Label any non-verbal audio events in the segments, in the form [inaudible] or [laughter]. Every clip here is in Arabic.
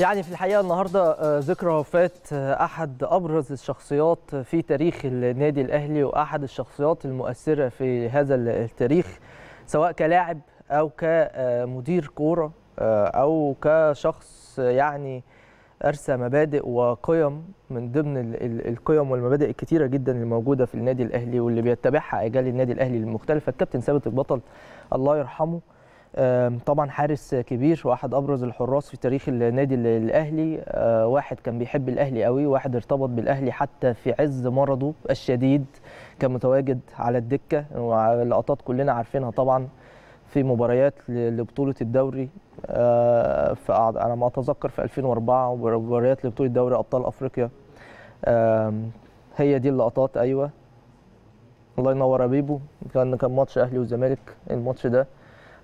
يعني في الحقيقه النهارده آه، ذكرى وفاه آه، احد ابرز الشخصيات في تاريخ النادي الاهلي واحد الشخصيات المؤثره في هذا التاريخ سواء كلاعب او كمدير كوره آه، او كشخص يعني ارسى مبادئ وقيم من ضمن القيم والمبادئ الكثيره جدا اللي موجوده في النادي الاهلي واللي بيتبعها اجيال النادي الاهلي المختلفه الكابتن ثابت البطل الله يرحمه طبعا حارس كبير واحد ابرز الحراس في تاريخ النادي الاهلي آه، واحد كان بيحب الاهلي قوي واحد ارتبط بالاهلي حتى في عز مرضه الشديد كان متواجد على الدكه ولقطات كلنا عارفينها طبعا في مباريات لبطوله الدوري على آه، ما اتذكر في 2004 مباريات لبطوله دوري ابطال افريقيا هي دي اللقطات ايوه الله ينور يا بيبو كان كان ماتش اهلي وزمالك الماتش ده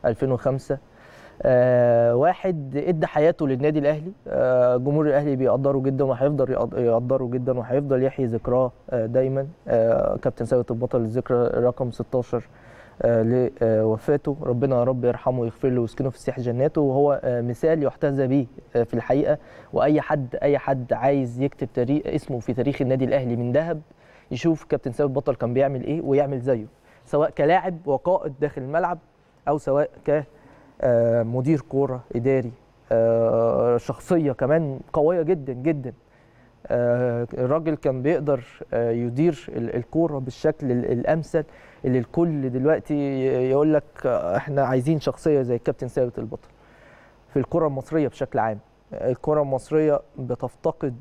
2005 آه واحد ادى حياته للنادي الاهلي آه جمهور الاهلي بيقدره جدا وهيفضل يقدره جدا وهيفضل يحيي ذكراه آه دايما آه كابتن ثابت البطل الذكرى رقم 16 آه لوفاته ربنا يا رب يرحمه ويغفر له ويسكنه في سيح جناته وهو آه مثال يحتذى به آه في الحقيقه واي حد اي حد عايز يكتب تاريخ اسمه في تاريخ النادي الاهلي من ذهب يشوف كابتن ثابت بطل كان بيعمل ايه ويعمل زيه سواء كلاعب وقائد داخل الملعب او سواء كمدير آه، كوره اداري آه، شخصيه كمان قويه جدا جدا آه، الراجل كان بيقدر يدير الكوره بالشكل الامثل اللي الكل دلوقتي يقول لك احنا عايزين شخصيه زي الكابتن ثابت البطل في الكره المصريه بشكل عام الكره المصريه بتفتقد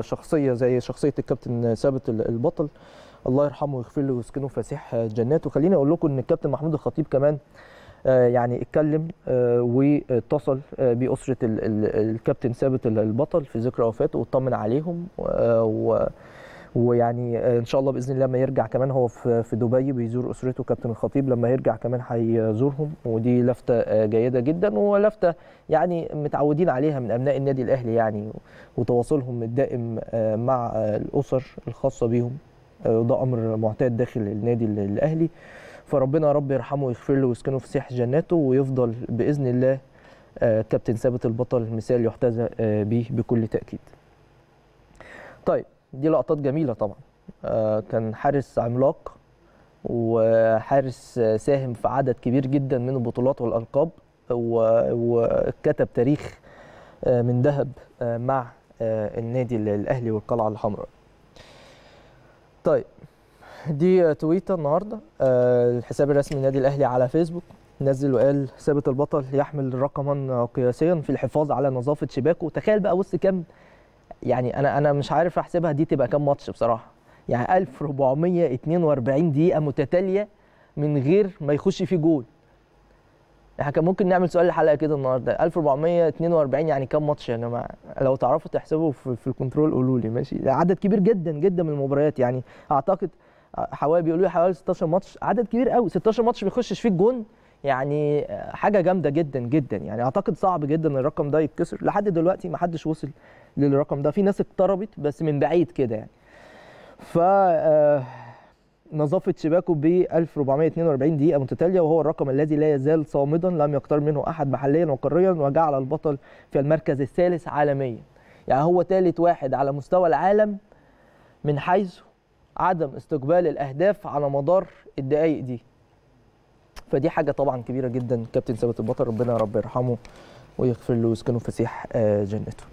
شخصيه زي شخصيه الكابتن ثابت البطل الله يرحمه ويغفر له ويسكنه فسيح جناته خليني اقول لكم ان الكابتن محمود الخطيب كمان آه، يعني اتكلم آه، واتصل آه، باسره الكابتن ثابت البطل في ذكرى وفاته واطمن عليهم و ويعني ان شاء الله باذن الله لما يرجع كمان هو في دبي بيزور اسرته كابتن الخطيب لما يرجع كمان هيزورهم ودي لفته جيده جدا ولفته يعني متعودين عليها من ابناء النادي الاهلي يعني وتواصلهم الدائم مع الاسر الخاصه بيهم ده امر معتاد داخل النادي الاهلي فربنا يا رب يرحمه ويغفر له ويسكنه في سيح جناته ويفضل باذن الله آه، كابتن ثابت البطل مثال يحتذى آه، به بكل تاكيد. طيب دي لقطات جميله طبعا آه، كان حارس عملاق وحارس ساهم في عدد كبير جدا من البطولات والالقاب وكتب تاريخ من ذهب مع النادي الاهلي والقلعه الحمراء. طيب [laughs] دي تويته النهارده آه، الحساب الرسمي للنادي الاهلي على فيسبوك نزل وقال ثابت البطل يحمل رقما قياسيا في الحفاظ على نظافه شباكه تخيل بقى بص كام يعني انا انا مش عارف احسبها دي تبقى كام ماتش بصراحه يعني 1442 دقيقه متتاليه من غير ما يخش فيه جول احنا كان ممكن نعمل سؤال الحلقه كده النهارده 1442 يعني كام ماتش يا يعني جماعه لو تعرفوا تحسبوا في, في الكنترول قولوا لي ماشي عدد كبير جدا جدا من المباريات يعني اعتقد حوالي بيقولوا لي حوالي 16 ماتش عدد كبير قوي 16 ماتش ما بيخشش فيه الجون يعني آه، حاجه جامده جدا جدا يعني اعتقد صعب جدا الرقم ده يتكسر لحد دلوقتي ما حدش وصل للرقم ده في ناس اقتربت بس من بعيد كده يعني ف آه، نظافه شباكه ب 1442 دقيقه متتاليه وهو الرقم الذي لا يزال صامدا لم يقترب منه احد محليا وقاريا وجعل البطل في المركز الثالث عالميا يعني هو ثالث واحد على مستوى العالم من حيث عدم استقبال الاهداف على مدار الدقائق دي فدي حاجه طبعا كبيره جدا كابتن ثابت البطل ربنا يا رب يرحمه ويغفر له ويسكنه فسيح آه، جنته